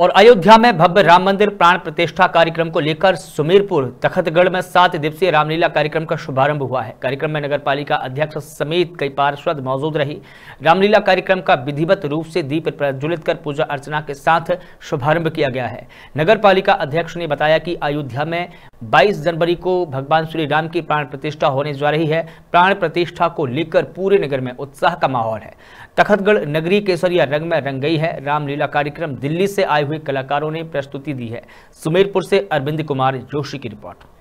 और अयोध्या में भव्य राम मंदिर प्राण प्रतिष्ठा कार्यक्रम को लेकर सुमेरपुर तखतगढ़ में सात दिवसीय रामलीला कार्यक्रम का शुभारंभ हुआ है कार्यक्रम में नगर पालिका अध्यक्ष समेत कई पार्षद मौजूद रही रामलीला कार्यक्रम का विधिवत रूप से दीप प्रज्वलित कर पूजा अर्चना के साथ शुभारंभ किया गया है नगर पालिका अध्यक्ष ने बताया कि अयोध्या में 22 जनवरी को भगवान श्री राम की प्राण प्रतिष्ठा होने जा रही है प्राण प्रतिष्ठा को लेकर पूरे नगर में उत्साह का माहौल है तखतगढ़ नगरी केसरिया रंग में रंग गई है रामलीला कार्यक्रम दिल्ली से आए हुए कलाकारों ने प्रस्तुति दी है सुमेरपुर से अरविंद कुमार जोशी की रिपोर्ट